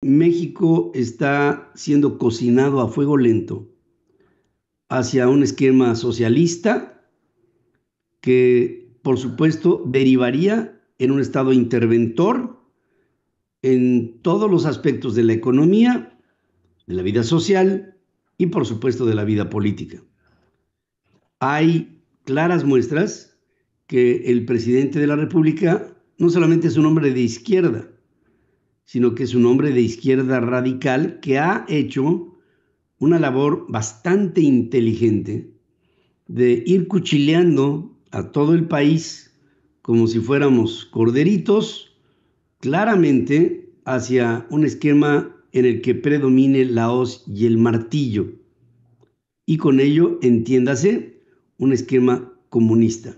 México está siendo cocinado a fuego lento hacia un esquema socialista que, por supuesto, derivaría en un Estado interventor en todos los aspectos de la economía, de la vida social y, por supuesto, de la vida política. Hay claras muestras que el presidente de la República no solamente es un hombre de izquierda, sino que es un hombre de izquierda radical que ha hecho una labor bastante inteligente de ir cuchileando a todo el país como si fuéramos corderitos, claramente hacia un esquema en el que predomine la hoz y el martillo. Y con ello entiéndase un esquema comunista.